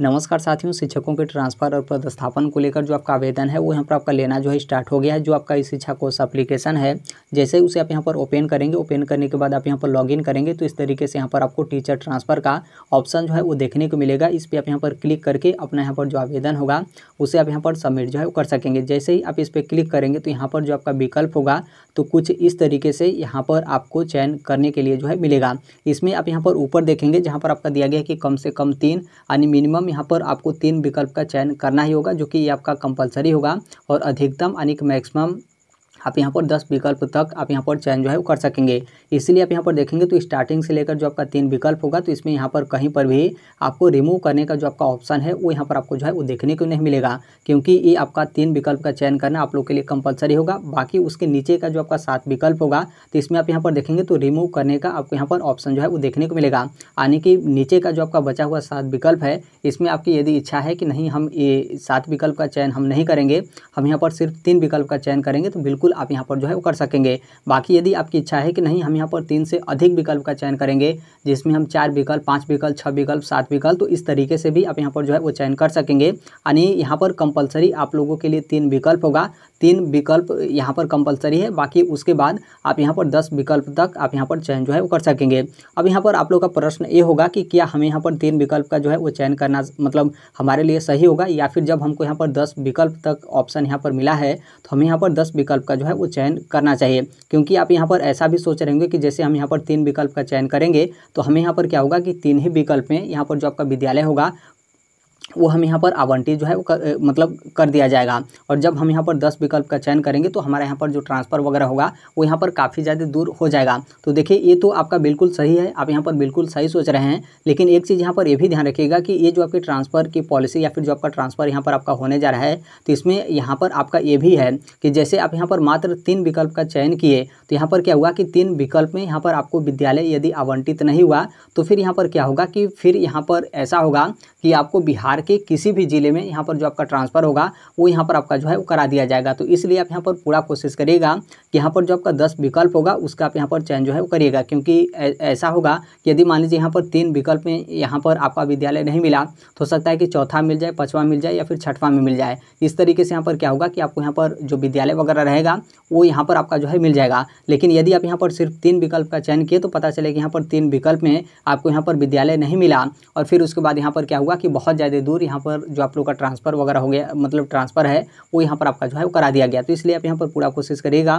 नमस्कार साथियों शिक्षकों के ट्रांसफर और पदस्थापन को लेकर जो आपका आवेदन है वो यहाँ पर आपका लेना जो है स्टार्ट हो गया है जो आपका इस शिक्षा कोर्स अप्लीकेशन है जैसे ही उसे आप यहाँ पर ओपन करेंगे ओपन करने के बाद आप यहाँ पर लॉगिन करेंगे तो इस तरीके से यहाँ पर आपको टीचर ट्रांसफर का ऑप्शन जो है वो देखने को मिलेगा इस पर आप यहाँ पर क्लिक करके अपना यहाँ पर जो आवेदन होगा उसे आप यहाँ पर सबमिट जो है वो कर सकेंगे जैसे ही आप इस पर क्लिक करेंगे तो यहाँ पर जो आपका विकल्प होगा तो कुछ इस तरीके से यहाँ पर आपको चयन करने के लिए जो है मिलेगा इसमें आप यहाँ पर ऊपर देखेंगे जहाँ पर आपका दिया गया है कि कम से कम तीन यानी मिनिमम मिनिमम यहाँ पर आपको तीन विकल्प का चयन करना ही होगा जो कि ये आपका कंपलसरी होगा और अधिकतम यानी कि मैक्सिमम आप यहाँ पर दस विकल्प तक आप यहाँ पर चयन जो है वो कर सकेंगे इसीलिए आप यहाँ पर देखेंगे तो स्टार्टिंग से लेकर जो आपका तीन विकल्प होगा तो इसमें यहाँ पर कहीं पर भी आपको रिमूव करने का जो आपका ऑप्शन है वो यहाँ पर आपको जो है वो देखने को नहीं मिलेगा क्योंकि ये आपका तीन विकल्प का चयन करना आप लोग के लिए कंपलसरी होगा बाकी उसके नीचे का जो आपका सात विकल्प होगा तो इसमें आप यहाँ पर देखेंगे तो रिमूव करने का आपको यहाँ पर ऑप्शन जो है वो देखने को मिलेगा यानी कि नीचे का जो आपका बचा हुआ सात विकल्प है इसमें आपकी यदि इच्छा है कि नहीं हम ये सात विकल्प का चयन हम नहीं करेंगे हम यहाँ पर सिर्फ तीन विकल्प का चयन करेंगे तो बिल्कुल बिल्कुल आप यहाँ पर जो है वो कर सकेंगे बाकी यदि आपकी इच्छा है कि नहीं हम यहाँ पर तीन से अधिक विकल्प का चयन करेंगे जिसमें हम चार विकल्प पाँच विकल्प छः विकल्प सात विकल्प तो इस तरीके से भी आप यहाँ पर जो है वो चयन कर सकेंगे यानी यहाँ पर कंपलसरी आप लोगों के लिए तीन विकल्प होगा तीन विकल्प यहाँ पर कंपलसरी है बाकी उसके बाद आप यहाँ पर दस विकल्प तक आप यहाँ पर चयन जो है वो कर सकेंगे अब यहाँ पर आप लोग का प्रश्न ये होगा कि क्या हमें यहाँ पर तीन विकल्प का जो है वो चयन करना मतलब हमारे लिए सही होगा या फिर जब हमको यहाँ पर दस विकल्प तक ऑप्शन यहाँ पर मिला है तो हमें यहाँ पर दस विकल्प का जो है वो चयन करना चाहिए क्योंकि आप यहाँ पर ऐसा भी सोच रहे होंगे कि जैसे हम यहाँ पर तीन विकल्प का चयन करेंगे तो हमें यहाँ पर क्या होगा कि तीन ही विकल्प में यहाँ पर जो आपका विद्यालय होगा वो हम यहाँ पर आवंटित जो है वो कर, मतलब कर दिया जाएगा और जब हम यहाँ पर दस विकल्प का चयन करेंगे तो हमारे यहाँ पर जो ट्रांसफ़र वगैरह होगा वो यहाँ पर काफ़ी ज़्यादा दूर हो जाएगा तो देखिए ये तो आपका बिल्कुल सही है आप यहाँ पर बिल्कुल सही सोच रहे हैं लेकिन एक चीज़ यहाँ पर ये भी ध्यान रखिएगा कि ये जो आपकी ट्रांसफ़र की पॉलिसी या फिर जो आपका ट्रांसफ़र यहाँ पर आपका होने जा रहा है तो इसमें यहाँ पर आपका ये भी है कि जैसे आप यहाँ पर मात्र तीन विकल्प का चयन किए तो यहाँ पर क्या हुआ कि तीन विकल्प में यहाँ पर आपको विद्यालय यदि आवंटित नहीं हुआ तो फिर यहाँ पर क्या होगा कि फिर यहाँ पर ऐसा होगा कि आपको बिहार बिहार के किसी भी ज़िले में यहाँ पर जो आपका ट्रांसफ़र होगा वो यहाँ पर आपका जो है वो करा दिया जाएगा तो इसलिए आप यहाँ पर पूरा कोशिश करिएगा कि यहाँ पर जो आपका दस विकल्प होगा उसका आप यहाँ पर चयन जो है वो करिएगा क्योंकि ऐसा होगा कि यदि मान लीजिए यहाँ पर तीन विकल्प में यहाँ पर आपका विद्यालय नहीं मिला तो हो सकता है कि चौथा मिल जाए पाँचवा मिल जाए या फिर छठवा में मिल जाए इस तरीके से यहाँ पर क्या होगा कि आपको यहाँ पर जो विद्यालय वगैरह रहेगा वो यहाँ पर आपका जो है मिल जाएगा लेकिन यदि आप यहाँ पर सिर्फ तीन विकल्प का चयन किए तो पता चले कि यहाँ पर तीन विकल्प में आपको यहाँ पर विद्यालय नहीं मिला और फिर उसके बाद यहाँ पर क्या हुआ कि बहुत ज़्यादा दूर यहाँ पर जो आप लोग का ट्रांसफ़र वगैरह हो गया मतलब ट्रांसफ़र है वो यहाँ पर आपका जो है वो करा दिया गया तो इसलिए आप यहाँ पर पूरा कोशिश करिएगा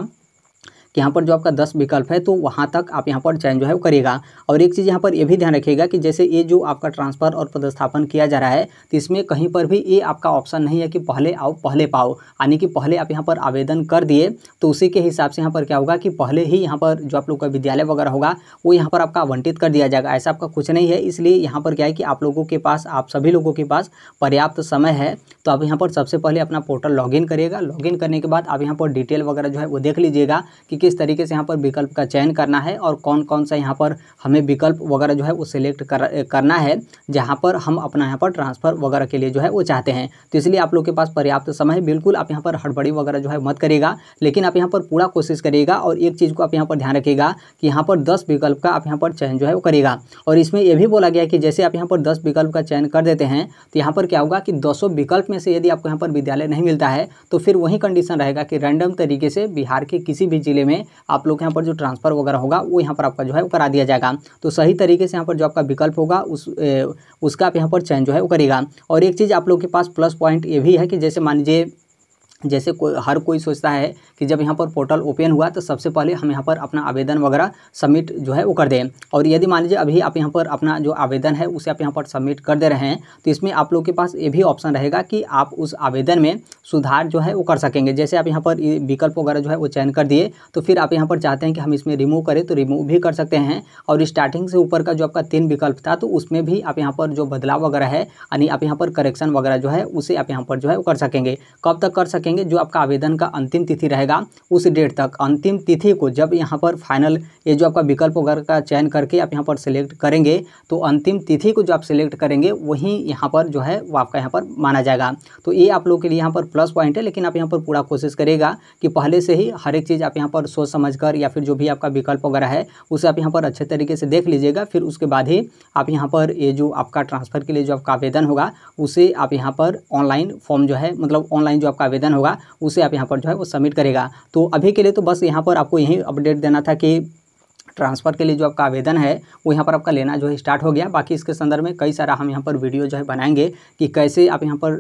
कि यहाँ पर जो आपका दस विकल्प है तो वहाँ तक आप यहाँ पर चयन जो है वो करेगा और एक चीज़ यहाँ पर ये भी ध्यान रखिएगा कि जैसे ये जो आपका ट्रांसफ़र और पदस्थापन किया जा रहा है तो इसमें कहीं पर भी ये आपका ऑप्शन नहीं है कि पहले आओ पहले पाओ यानी कि पहले आप यहाँ पर आवेदन कर दिए तो उसी के हिसाब से यहाँ पर क्या होगा कि पहले ही यहाँ पर जो आप लोग का विद्यालय वगैरह होगा वो यहाँ पर आपका आवंटित कर दिया जाएगा ऐसा आपका कुछ नहीं है इसलिए यहाँ पर क्या है कि आप लोगों के पास आप सभी लोगों के पास पर्याप्त समय है तो आप यहाँ पर सबसे पहले अपना पोर्टल लॉगिन करिएगा लॉगिन करने के बाद आप यहाँ पर डिटेल वगैरह जो है वो देख लीजिएगा कि किस तरीके से यहाँ पर विकल्प का चयन करना है और कौन कौन सा यहाँ पर हमें विकल्प वगैरह जो है वो सिलेक्ट कर, करना है जहाँ पर हम अपना यहाँ पर ट्रांसफ़र वगैरह के लिए जो है वो चाहते हैं तो इसलिए आप लोग के पास पर्याप्त समय है बिल्कुल आप यहाँ पर हड़बड़ी वगैरह जो है मत करेगा लेकिन आप यहाँ पर पूरा कोशिश करिएगा और एक चीज़ को आप यहाँ पर ध्यान रखिएगा कि यहाँ पर दस विकल्प का आप यहाँ पर चयन जो है वो करेगा और इसमें यह भी बोला गया कि जैसे आप यहाँ पर दस विकल्प का चयन कर देते हैं तो यहाँ पर क्या होगा कि दसों विकल्प में से यदि आपको यहाँ पर विद्यालय नहीं मिलता है तो फिर वही कंडीशन रहेगा कि रैंडम तरीके से बिहार के किसी भी जिले में आप लोग यहाँ पर जो ट्रांसफ़र वगैरह होगा वो यहाँ पर आपका जो है वो करा दिया जाएगा तो सही तरीके से यहाँ पर जो आपका विकल्प होगा उस ए, उसका आप यहाँ पर चयन जो है वो करेगा और एक चीज़ आप लोग के पास प्लस पॉइंट ये भी है कि जैसे मान लीजिए जैसे कोई हर कोई सोचता है कि जब यहाँ पर पोर्टल ओपन हुआ तो सबसे पहले हम यहाँ पर अपना आवेदन वगैरह सबमिट जो है वो कर दें और यदि मान लीजिए अभी आप यहाँ पर अपना जो आवेदन है उसे आप यहाँ पर सबमिट कर दे रहे हैं तो इसमें आप लोग के पास ये भी ऑप्शन रहेगा कि आप उस आवेदन में सुधार जो है वो कर सकेंगे जैसे आप यहाँ पर विकल्प वगैरह जो है वो चयन कर दिए तो फिर आप यहाँ पर चाहते हैं कि हम इसमें रिमूव करें तो रिमूव भी कर सकते हैं और स्टार्टिंग से ऊपर का जो आपका तीन विकल्प था तो उसमें भी आप यहाँ पर जो बदलाव वगैरह है यानी आप यहाँ पर करेक्शन वगैरह जो है उसे आप यहाँ पर जो है वो कर सकेंगे कब तक कर सकेंगे सकेंगे जो आपका आवेदन का अंतिम तिथि रहेगा उस डेट तक अंतिम तिथि को जब यहाँ पर फाइनल ये जो आपका विकल्प वगैरह का चयन करके आप यहाँ पर सिलेक्ट करेंगे तो अंतिम तिथि को जो आप सिलेक्ट करेंगे वही यहाँ पर जो है वो आपका यहाँ पर माना जाएगा तो ये आप लोग के लिए यहाँ पर प्लस पॉइंट है लेकिन आप यहाँ पर पूरा कोशिश करेगा कि पहले से ही हर एक चीज़ आप यहाँ पर सोच समझ कर या फिर जो भी आपका विकल्प वगैरह है उसे आप यहाँ पर अच्छे तरीके से देख लीजिएगा फिर उसके बाद ही आप यहाँ पर ये जो आपका ट्रांसफ़र के लिए जो आपका आवेदन होगा उसे आप यहाँ पर ऑनलाइन फॉर्म जो है मतलब ऑनलाइन जो आपका आवेदन होगा उसे आप यहाँ पर जो है वो सबमिट करेगा तो अभी के लिए तो बस यहाँ पर आपको यही अपडेट देना था कि ट्रांसफ़र के लिए जो आपका आवेदन है वो यहाँ पर आपका लेना जो है स्टार्ट हो गया बाकी इसके संदर्भ में कई सारा हम यहाँ पर वीडियो जो है बनाएंगे कि कैसे आप यहाँ पर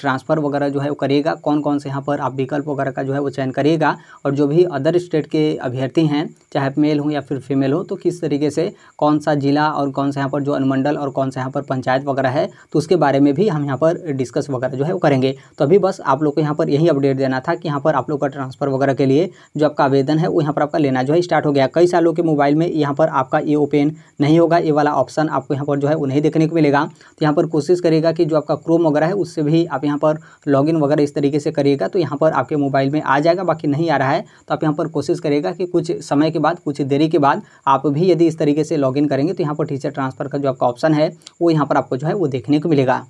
ट्रांसफ़र वगैरह जो है वो करिएगा कौन कौन से यहाँ पर आप विकल्प वगैरह का जो है वो चयन करिएगा और जो भी अदर स्टेट के अभ्यर्थी हैं चाहे मेल हों या फिर फीमेल हों तो किस तरीके से कौन सा ज़िला और कौन सा यहाँ पर जो अनुमंडल और कौन सा यहाँ पर पंचायत वगैरह है तो उसके बारे में भी हम यहाँ पर डिस्कस वगैरह जो है वो करेंगे तो अभी बस आप लोग को यहाँ पर यही अपडेट देना था कि यहाँ पर आप लोग का ट्रांसफ़र वगैरह के लिए जो आपका आवेदन है वो यहाँ पर आपका लेना जो है स्टार्ट हो गया कई सालों के मोबाइल मोबाइल में यहाँ पर आपका ये ओपन नहीं होगा ये वाला ऑप्शन आपको यहाँ पर जो है वो नहीं देखने को मिलेगा तो यहाँ पर कोशिश करिएगा कि जो आपका क्रोम वगैरह है उससे भी आप यहाँ पर लॉगिन वगैरह इस तरीके से करिएगा तो यहाँ पर आपके मोबाइल में आ जाएगा बाकी नहीं आ रहा है तो आप यहाँ पर कोशिश करिएगा कि कुछ समय के बाद कुछ देरी के बाद आप भी यदि इस तरीके से लॉग करेंगे तो यहाँ पर टीचर ट्रांसफ़र का जो आपका ऑप्शन है वो यहाँ पर आपको जो है वो देखने को मिलेगा